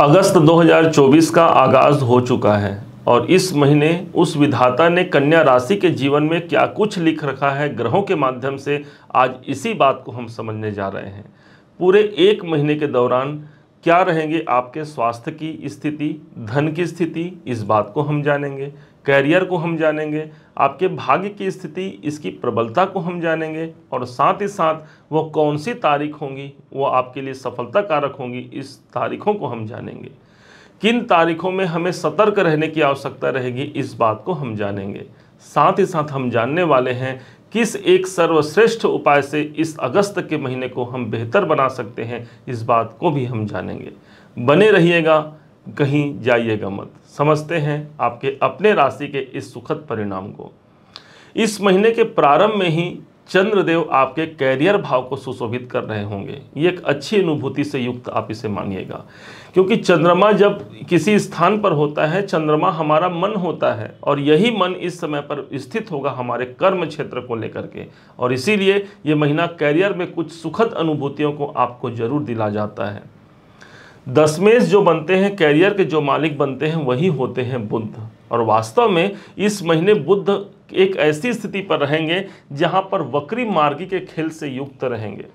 अगस्त 2024 का आगाज हो चुका है और इस महीने उस विधाता ने कन्या राशि के जीवन में क्या कुछ लिख रखा है ग्रहों के माध्यम से आज इसी बात को हम समझने जा रहे हैं पूरे एक महीने के दौरान क्या रहेंगे आपके स्वास्थ्य की स्थिति धन की स्थिति इस बात को हम जानेंगे कैरियर को हम जानेंगे आपके भाग्य की स्थिति इसकी प्रबलता को हम जानेंगे और साथ ही साथ वो कौन सी तारीख होंगी वो आपके लिए सफलता कारक होंगी इस तारीखों को हम जानेंगे किन तारीखों में हमें सतर्क रहने की आवश्यकता रहेगी इस बात को हम जानेंगे साथ ही साथ हम जानने वाले हैं किस एक सर्वश्रेष्ठ उपाय से इस अगस्त के महीने को हम बेहतर बना सकते हैं इस बात को भी हम जानेंगे बने रहिएगा कहीं जाइएगा मत समझते हैं आपके अपने राशि के इस सुखद परिणाम को इस महीने के प्रारंभ में ही चंद्रदेव आपके कैरियर भाव को सुशोभित कर रहे होंगे ये एक अच्छी अनुभूति से युक्त आप इसे मानिएगा क्योंकि चंद्रमा जब किसी स्थान पर होता है चंद्रमा हमारा मन होता है और यही मन इस समय पर स्थित होगा हमारे कर्म क्षेत्र को लेकर के और इसीलिए ये महीना कैरियर में कुछ सुखद अनुभूतियों को आपको जरूर दिला जाता है दसमेश जो बनते हैं कैरियर के जो मालिक बनते हैं वही होते हैं बुद्ध और वास्तव में इस महीने बुद्ध एक ऐसी स्थिति पर रहेंगे जहां पर वक्री मार्गी के खेल से युक्त रहेंगे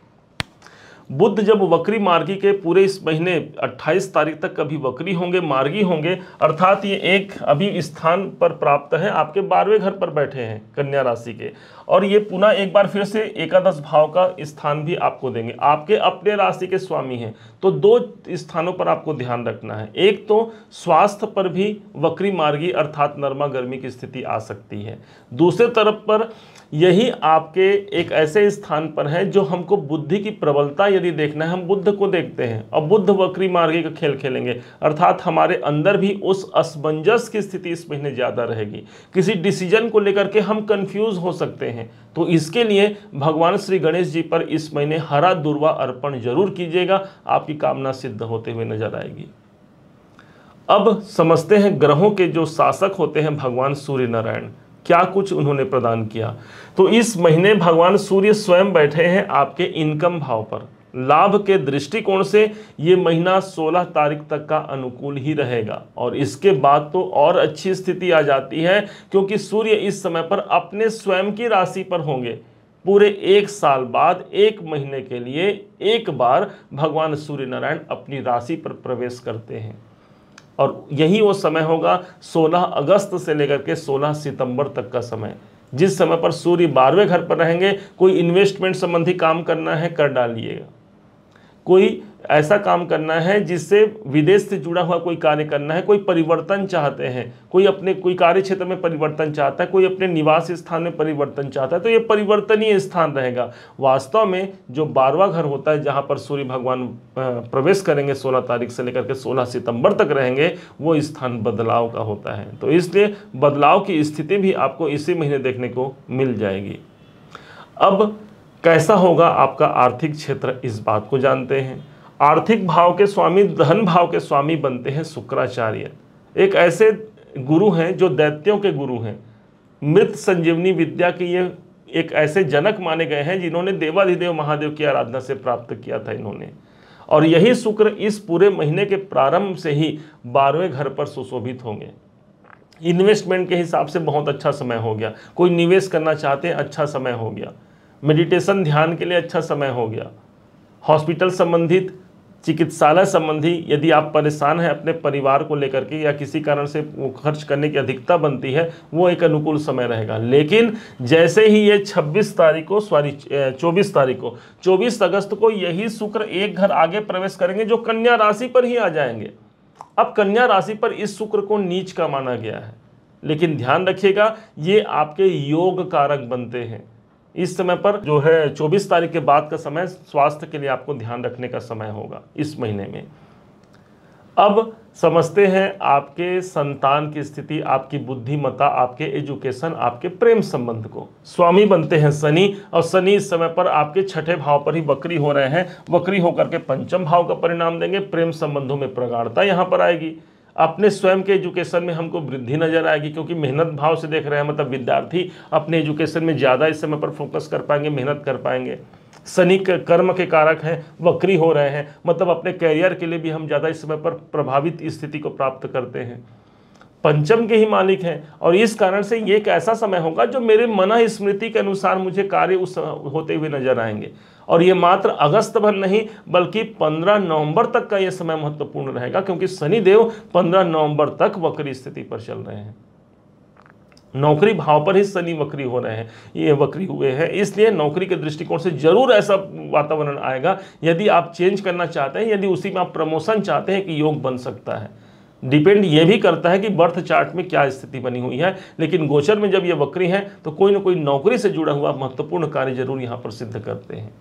बुद्ध जब वक्री मार्गी के पूरे इस महीने 28 तारीख तक कभी वक्री होंगे मार्गी होंगे अर्थात ये एक अभी स्थान पर प्राप्त है आपके बारहवें घर पर बैठे हैं कन्या राशि के और ये पुनः एक बार फिर से एकादश भाव का स्थान भी आपको देंगे आपके अपने राशि के स्वामी हैं तो दो स्थानों पर आपको ध्यान रखना है एक तो स्वास्थ्य पर भी वक्री मार्गी अर्थात नरमा गर्मी की स्थिति आ सकती है दूसरे तरफ पर यही आपके एक ऐसे स्थान पर है जो हमको बुद्धि की प्रबलता यदि देखना है हम बुद्ध को देखते हैं और बुद्ध वक्री मार्गी का खेल खेलेंगे अर्थात हमारे अंदर भी उस असमंजस की स्थिति इस महीने ज़्यादा रहेगी किसी डिसीजन को लेकर के हम कंफ्यूज हो सकते हैं तो इसके लिए भगवान श्री गणेश जी पर इस महीने हरा दुर्वा अर्पण जरूर कीजिएगा आपकी की कामना सिद्ध होते हुए नजर आएगी अब समझते हैं ग्रहों के जो शासक होते हैं भगवान सूर्य नारायण क्या कुछ उन्होंने प्रदान किया तो इस महीने भगवान सूर्य स्वयं बैठे हैं आपके इनकम भाव पर लाभ के दृष्टिकोण से ये महीना 16 तारीख तक का अनुकूल ही रहेगा और इसके बाद तो और अच्छी स्थिति आ जाती है क्योंकि सूर्य इस समय पर अपने स्वयं की राशि पर होंगे पूरे एक साल बाद एक महीने के लिए एक बार भगवान सूर्य नारायण अपनी राशि पर प्रवेश करते हैं और यही वो समय होगा 16 अगस्त से लेकर के 16 सितंबर तक का समय जिस समय पर सूर्य बारहवें घर पर रहेंगे कोई इन्वेस्टमेंट संबंधी काम करना है कर डालिएगा कोई ऐसा काम करना है जिससे विदेश से जुड़ा हुआ कोई कार्य करना है कोई परिवर्तन चाहते हैं कोई अपने कोई कार्य क्षेत्र में परिवर्तन चाहता है कोई अपने निवास स्थान में परिवर्तन चाहता है तो ये परिवर्तनीय स्थान रहेगा वास्तव में जो बारवा घर होता है जहाँ पर सूर्य भगवान प्रवेश करेंगे सोलह तारीख से लेकर के सोलह सितंबर तक रहेंगे वो स्थान बदलाव का होता है तो इसलिए बदलाव की स्थिति भी आपको इसी महीने देखने को मिल जाएगी अब कैसा होगा आपका आर्थिक क्षेत्र इस बात को जानते हैं आर्थिक भाव के स्वामी धन भाव के स्वामी बनते हैं शुक्राचार्य एक ऐसे गुरु हैं जो दैत्यों के गुरु हैं मृत संजीवनी विद्या के ये एक ऐसे जनक माने गए हैं जिन्होंने देवाधिदेव महादेव की आराधना से प्राप्त किया था इन्होंने और यही शुक्र इस पूरे महीने के प्रारंभ से ही बारहवें घर पर सुशोभित होंगे इन्वेस्टमेंट के हिसाब से बहुत अच्छा समय हो गया कोई निवेश करना चाहते हैं अच्छा समय हो गया मेडिटेशन ध्यान के लिए अच्छा समय हो गया हॉस्पिटल संबंधित चिकित्सालय संबंधी यदि आप परेशान हैं अपने परिवार को लेकर के या किसी कारण से वो खर्च करने की अधिकता बनती है वो एक अनुकूल समय रहेगा लेकिन जैसे ही ये 26 तारीख को सॉरी 24 तारीख को 24 अगस्त को यही शुक्र एक घर आगे प्रवेश करेंगे जो कन्या राशि पर ही आ जाएंगे अब कन्या राशि पर इस शुक्र को नीच का माना गया है लेकिन ध्यान रखिएगा ये आपके योग कारक बनते हैं इस समय पर जो है 24 तारीख के बाद का समय स्वास्थ्य के लिए आपको ध्यान रखने का समय होगा इस महीने में अब समझते हैं आपके संतान की स्थिति आपकी बुद्धिमता आपके एजुकेशन आपके प्रेम संबंध को स्वामी बनते हैं शनि और शनि इस समय पर आपके छठे भाव पर ही बकरी हो रहे हैं बकरी होकर के पंचम भाव का परिणाम देंगे प्रेम संबंधों में प्रगाढ़ता यहाँ पर आएगी अपने स्वयं के एजुकेशन में हमको वृद्धि नज़र आएगी क्योंकि मेहनत भाव से देख रहे हैं मतलब विद्यार्थी अपने एजुकेशन में ज़्यादा इस समय पर फोकस कर पाएंगे मेहनत कर पाएंगे शनि कर्म के कारक हैं वक्री हो रहे हैं मतलब अपने कैरियर के लिए भी हम ज़्यादा इस समय पर प्रभावित स्थिति को प्राप्त करते हैं पंचम के ही मालिक हैं और इस कारण से ये एक ऐसा समय होगा जो मेरे मना स्मृति के अनुसार मुझे कार्य उस होते हुए नजर आएंगे और ये मात्र अगस्त भर नहीं बल्कि 15 नवंबर तक का यह समय महत्वपूर्ण रहेगा क्योंकि शनिदेव 15 नवंबर तक वक्री स्थिति पर चल रहे हैं नौकरी भाव पर ही शनि वक्री हो रहे हैं ये वक्री हुए हैं इसलिए नौकरी के दृष्टिकोण से जरूर ऐसा वातावरण आएगा यदि आप चेंज करना चाहते हैं यदि उसी में आप प्रमोशन चाहते हैं कि योग बन सकता है डिपेंड ये भी करता है कि बर्थ चार्ट में क्या स्थिति बनी हुई है लेकिन गोचर में जब ये वक्री हैं तो कोई ना कोई नौकरी से जुड़ा हुआ महत्वपूर्ण कार्य जरूर यहाँ पर सिद्ध करते हैं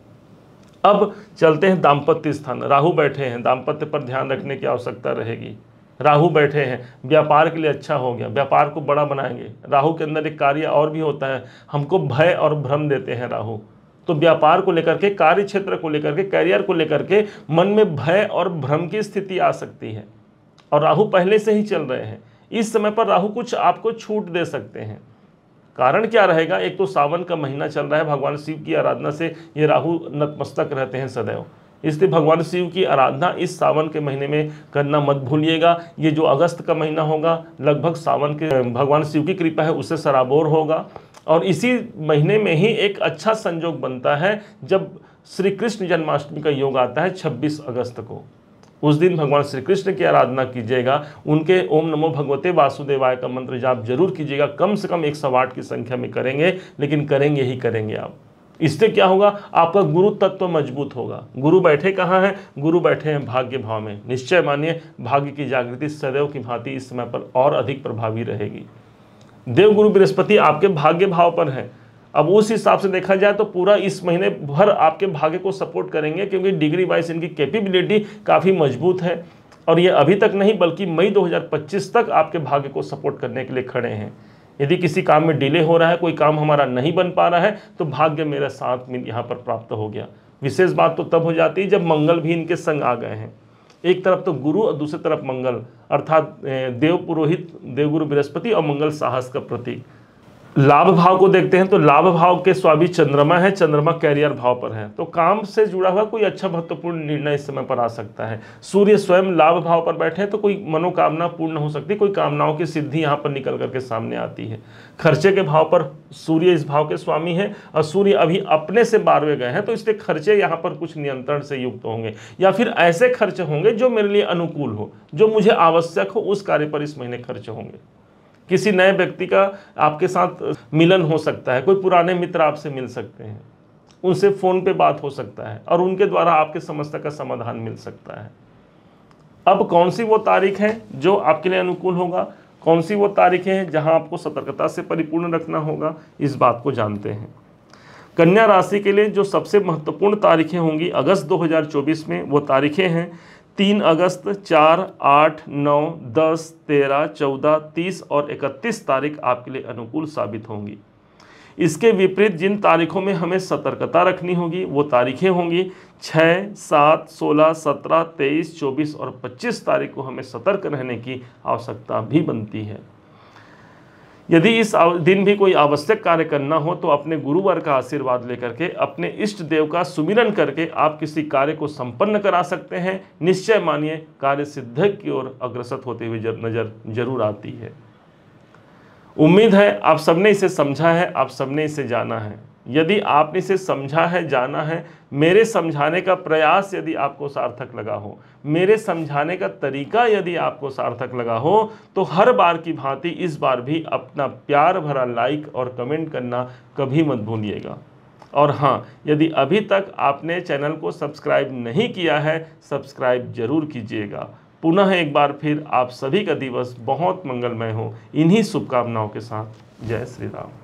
अब चलते हैं दाम्पत्य स्थान राहु बैठे हैं दाम्पत्य पर ध्यान रखने की आवश्यकता रहेगी राहु बैठे हैं व्यापार के लिए अच्छा हो गया व्यापार को बड़ा बनाएंगे राहु के अंदर एक कार्य और भी होता है हमको भय और भ्रम देते हैं राहु तो व्यापार को लेकर के कार्य क्षेत्र को लेकर के करियर को लेकर के मन में भय और भ्रम की स्थिति आ सकती है और राहु पहले से ही चल रहे हैं इस समय पर राहु कुछ आपको छूट दे सकते हैं कारण क्या रहेगा एक तो सावन का महीना चल रहा है भगवान शिव की आराधना से ये राहु नतमस्तक रहते हैं सदैव इसलिए भगवान शिव की आराधना इस सावन के महीने में करना मत भूलिएगा ये जो अगस्त का महीना होगा लगभग सावन के भगवान शिव की कृपा है उससे सराबोर होगा और इसी महीने में ही एक अच्छा संयोग बनता है जब श्री कृष्ण जन्माष्टमी का योग आता है छब्बीस अगस्त को उस दिन भगवान श्री कृष्ण की आराधना कीजिएगा उनके ओम नमो भगवते वासुदेवाय का मंत्र जाप जरूर कीजिएगा कम से कम एक सौ की संख्या में करेंगे लेकिन करेंगे ही करेंगे आप इससे क्या होगा आपका गुरु तत्व मजबूत होगा गुरु बैठे कहाँ हैं गुरु बैठे हैं भाग्य भाव में निश्चय मानिए भाग्य की जागृति सदैव की भांति इस समय पर और अधिक प्रभावी रहेगी देव गुरु बृहस्पति आपके भाग्य भाव पर हैं अब उस हिसाब से देखा जाए तो पूरा इस महीने भर आपके भाग्य को सपोर्ट करेंगे क्योंकि डिग्री वाइज इनकी कैपेबिलिटी काफ़ी मजबूत है और ये अभी तक नहीं बल्कि मई 2025 तक आपके भाग्य को सपोर्ट करने के लिए खड़े हैं यदि किसी काम में डिले हो रहा है कोई काम हमारा नहीं बन पा रहा है तो भाग्य मेरा साथ में यहाँ पर प्राप्त हो गया विशेष बात तो तब हो जाती है जब मंगल भी इनके संग आ गए हैं एक तरफ तो गुरु और दूसरी तरफ मंगल अर्थात देव पुरोहित देवगुरु बृहस्पति और मंगल साहस का प्रतीक लाभ भाव को देखते हैं तो लाभ भाव के स्वामी चंद्रमा है चंद्रमा कैरियर भाव पर है तो काम से जुड़ा हुआ कोई अच्छा महत्वपूर्ण निर्णय इस समय पर आ सकता है सूर्य स्वयं लाभ भाव पर बैठे हैं तो कोई मनोकामना पूर्ण हो सकती है कोई कामनाओं की सिद्धि यहाँ पर निकल करके सामने आती है खर्चे के भाव पर सूर्य इस भाव के स्वामी है और सूर्य अभी अपने से बारहवें गए हैं तो इसलिए खर्चे यहाँ पर कुछ नियंत्रण से युक्त होंगे या फिर ऐसे खर्च होंगे जो मेरे लिए अनुकूल हो जो मुझे आवश्यक हो उस कार्य पर इस महीने खर्च होंगे किसी नए व्यक्ति का आपके साथ मिलन हो सकता है कोई पुराने मित्र आपसे मिल सकते हैं उनसे फ़ोन पे बात हो सकता है और उनके द्वारा आपके समस्या का समाधान मिल सकता है अब कौन सी वो तारीख है जो आपके लिए अनुकूल होगा कौन सी वो तारीखें हैं जहां आपको सतर्कता से परिपूर्ण रखना होगा इस बात को जानते हैं कन्या राशि के लिए जो सबसे महत्वपूर्ण तारीखें होंगी अगस्त 2024 में वो तारीखें हैं तीन अगस्त चार आठ नौ दस तेरह चौदह तीस और इकतीस तारीख आपके लिए अनुकूल साबित होंगी इसके विपरीत जिन तारीखों में हमें सतर्कता रखनी होगी वो तारीखें होंगी छः सात सोलह सत्रह तेईस चौबीस और पच्चीस तारीख को हमें सतर्क रहने की आवश्यकता भी बनती है यदि इस दिन भी कोई आवश्यक कार्य करना हो तो अपने गुरुवर का आशीर्वाद लेकर के अपने इष्ट देव का सुमिरन करके आप किसी कार्य को संपन्न करा सकते हैं निश्चय मानिए कार्य सिद्ध की ओर अग्रसर होते हुए जर, नज़र जरूर आती है उम्मीद है आप सबने इसे समझा है आप सबने इसे जाना है यदि आपने इसे समझा है जाना है मेरे समझाने का प्रयास यदि आपको सार्थक लगा हो मेरे समझाने का तरीका यदि आपको सार्थक लगा हो तो हर बार की भांति इस बार भी अपना प्यार भरा लाइक और कमेंट करना कभी मत भूलिएगा और हाँ यदि अभी तक आपने चैनल को सब्सक्राइब नहीं किया है सब्सक्राइब जरूर कीजिएगा पुनः एक बार फिर आप सभी का दिवस बहुत मंगलमय हो इन्हीं शुभकामनाओं के साथ जय श्री राम